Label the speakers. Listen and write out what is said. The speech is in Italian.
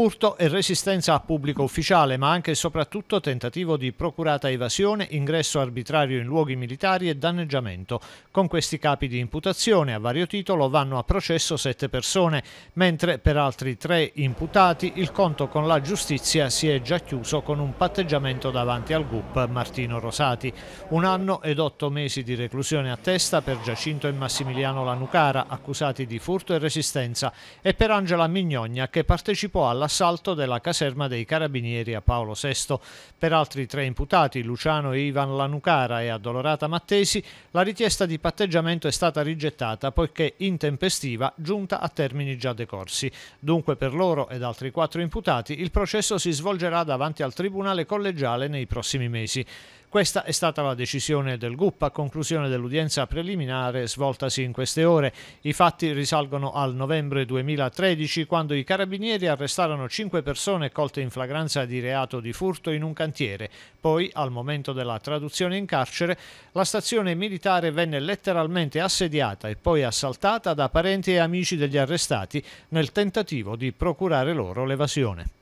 Speaker 1: furto e resistenza a pubblico ufficiale, ma anche e soprattutto tentativo di procurata evasione, ingresso arbitrario in luoghi militari e danneggiamento. Con questi capi di imputazione a vario titolo vanno a processo sette persone, mentre per altri tre imputati il conto con la giustizia si è già chiuso con un patteggiamento davanti al GUP Martino Rosati. Un anno ed otto mesi di reclusione a testa per Giacinto e Massimiliano Lanucara, accusati di furto e resistenza, e per Angela Mignogna che partecipò alla l'assalto della caserma dei carabinieri a Paolo VI. Per altri tre imputati, Luciano e Ivan Lanucara e Addolorata Mattesi, la richiesta di patteggiamento è stata rigettata poiché intempestiva, giunta a termini già decorsi. Dunque per loro ed altri quattro imputati il processo si svolgerà davanti al Tribunale collegiale nei prossimi mesi. Questa è stata la decisione del GUP a conclusione dell'udienza preliminare svoltasi in queste ore. I fatti risalgono al novembre 2013 quando i carabinieri arrestarono risultarono 5 persone colte in flagranza di reato di furto in un cantiere. Poi, al momento della traduzione in carcere, la stazione militare venne letteralmente assediata e poi assaltata da parenti e amici degli arrestati nel tentativo di procurare loro l'evasione.